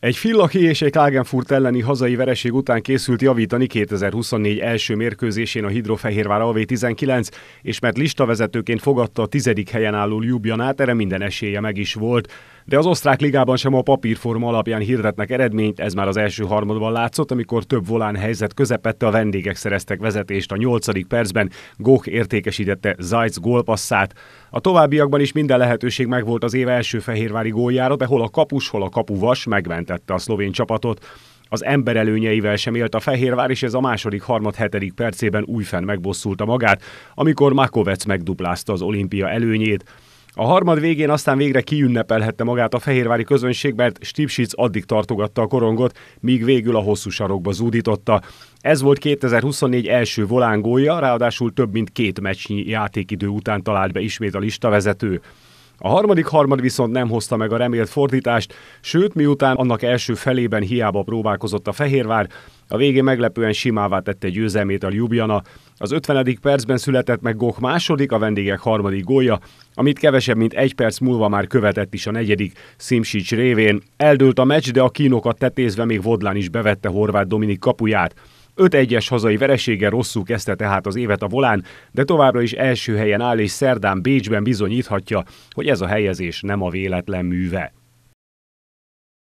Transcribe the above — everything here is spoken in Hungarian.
Egy Fillaki és egy Klagenfurt elleni hazai vereség után készült javítani 2024 első mérkőzésén a Hidrofehérvár AV19, és mert listavezetőként fogadta a tizedik helyen álló Ljubjanát, erre minden esélye meg is volt. De az osztrák ligában sem a papírforma alapján hirdetnek eredményt, ez már az első harmadban látszott, amikor több volán helyzet közepette a vendégek szereztek vezetést a nyolcadik percben, Gok értékesítette Zajc gólpasszát. A továbbiakban is minden lehetőség megvolt az év első fehérvári góljára, de hol a kapus, hol a kapuvas megmentette a szlovén csapatot. Az ember előnyeivel sem élt a Fehérvár, és ez a második, harmad, hetedik percében újfen megbosszulta magát, amikor Makovec megduplázta az olimpia előnyét. A harmad végén aztán végre kiünnepelhette magát a fehérvári közönség, mert Stipsic addig tartogatta a korongot, míg végül a hosszú sarokba zúdította. Ez volt 2024 első volángója, ráadásul több mint két meccsnyi játékidő után talált be ismét a listavezető. vezető. A harmadik harmad viszont nem hozta meg a remélt fordítást, sőt, miután annak első felében hiába próbálkozott a Fehérvár, a végén meglepően simává tette győzelmét a Ljubljana. Az 50. percben született meg Gok második, a vendégek harmadik gólja, amit kevesebb mint egy perc múlva már követett is a negyedik Simsics révén. Eldőlt a meccs, de a kínokat tetézve még Vodlán is bevette Horváth Dominik kapuját. 5-1-es hazai veresége rosszul kezdte tehát az évet a volán, de továbbra is első helyen áll és szerdán Bécsben bizonyíthatja, hogy ez a helyezés nem a véletlen műve.